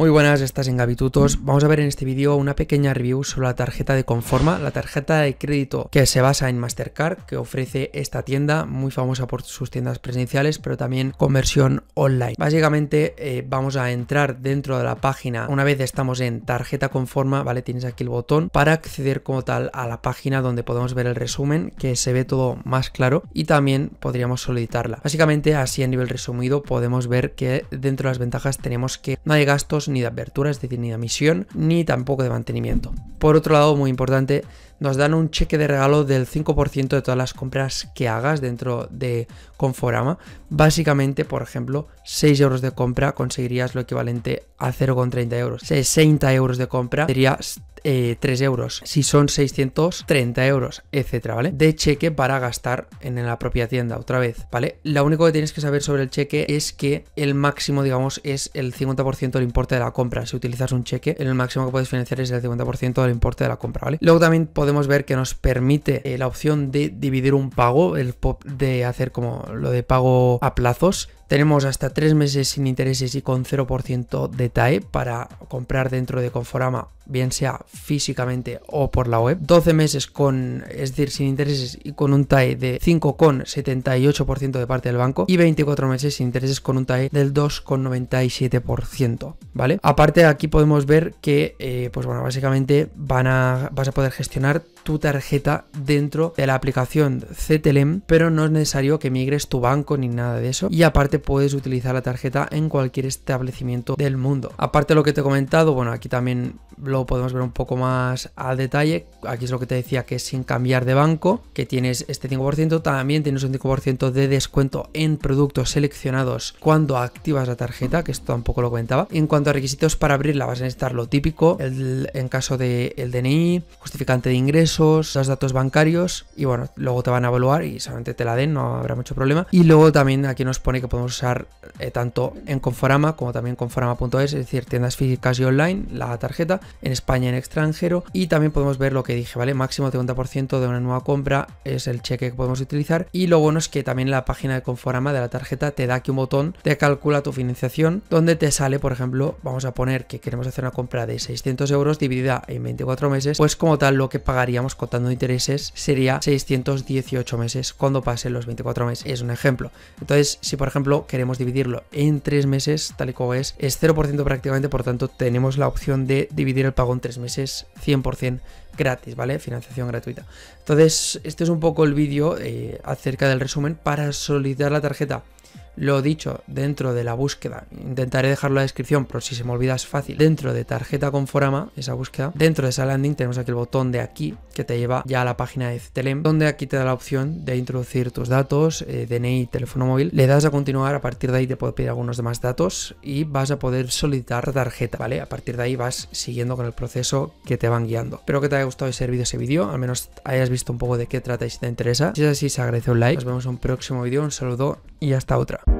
Muy buenas, estás en Gabitutos. Mm. Vamos a ver en este vídeo una pequeña review sobre la tarjeta de Conforma, la tarjeta de crédito que se basa en Mastercard, que ofrece esta tienda, muy famosa por sus tiendas presenciales, pero también conversión online. Básicamente eh, vamos a entrar dentro de la página, una vez estamos en tarjeta Conforma, ¿vale? Tienes aquí el botón para acceder como tal a la página donde podemos ver el resumen, que se ve todo más claro y también podríamos solicitarla. Básicamente así a nivel resumido podemos ver que dentro de las ventajas tenemos que no hay gastos ni de apertura, es decir, ni de misión, ni tampoco de mantenimiento. Por otro lado, muy importante, nos dan un cheque de regalo del 5% de todas las compras que hagas dentro de Conforama. Básicamente, por ejemplo, 6 euros de compra conseguirías lo equivalente a 0,30 euros. 60 euros de compra serías eh, 3 euros. Si son 630 euros, etcétera, ¿vale? De cheque para gastar en la propia tienda, otra vez, ¿vale? Lo único que tienes que saber sobre el cheque es que el máximo, digamos, es el 50% del importe de la compra. Si utilizas un cheque, el máximo que puedes financiar es el 50% del importe de la compra, ¿vale? Luego también podemos ver que nos permite eh, la opción de dividir un pago, el pop de hacer como lo de pago a plazos. Tenemos hasta 3 meses sin intereses y con 0% de TAE para comprar dentro de Conforama, bien sea físicamente o por la web. 12 meses con, es decir, sin intereses y con un TAE de 5,78% de parte del banco y 24 meses sin intereses con un TAE del 2,97%, ¿vale? Aparte aquí podemos ver que, eh, pues bueno, básicamente van a, vas a poder gestionar tu tarjeta dentro de la aplicación CTLM, e pero no es necesario que migres tu banco ni nada de eso. Y aparte puedes utilizar la tarjeta en cualquier establecimiento del mundo. Aparte de lo que te he comentado, bueno, aquí también lo podemos ver un poco más al detalle. Aquí es lo que te decía que sin cambiar de banco, que tienes este 5%, también tienes un 5% de descuento en productos seleccionados cuando activas la tarjeta, que esto tampoco lo comentaba. En cuanto a requisitos para abrirla, vas a necesitar lo típico, en caso del DNI, justificante de ingresos, los datos bancarios y bueno, luego te van a evaluar y solamente te la den, no habrá mucho problema. Y luego también aquí nos pone que podemos usar eh, tanto en Conforama como también Conforama.es, es decir, tiendas físicas y online, la tarjeta, en España, en extranjero. Y también podemos ver lo que dije, ¿vale? Máximo 50% de una nueva compra es el cheque que podemos utilizar. Y lo bueno es que también la página de Conforama de la tarjeta te da aquí un botón, te calcula tu financiación, donde te sale, por ejemplo, vamos a poner que queremos hacer una compra de 600 euros dividida en 24 meses, pues como tal lo que pagaríamos contando intereses sería 618 meses cuando pasen los 24 meses. Es un ejemplo. Entonces, si por ejemplo queremos dividirlo en tres meses, tal y como es. Es 0% prácticamente, por tanto, tenemos la opción de dividir el pago en tres meses 100% gratis, ¿vale? Financiación gratuita. Entonces, este es un poco el vídeo eh, acerca del resumen para solicitar la tarjeta lo dicho, dentro de la búsqueda, intentaré dejarlo en la descripción por si se me olvida es fácil. Dentro de tarjeta con Forama, esa búsqueda, dentro de esa landing tenemos aquí el botón de aquí que te lleva ya a la página de telem donde aquí te da la opción de introducir tus datos, eh, DNI, teléfono móvil. Le das a continuar, a partir de ahí te puede pedir algunos demás datos y vas a poder solicitar tarjeta, ¿vale? A partir de ahí vas siguiendo con el proceso que te van guiando. Espero que te haya gustado y servido ese vídeo, al menos hayas visto un poco de qué trata y si te interesa. Si es así, se agradece un like. Nos vemos en un próximo vídeo, un saludo y hasta otra.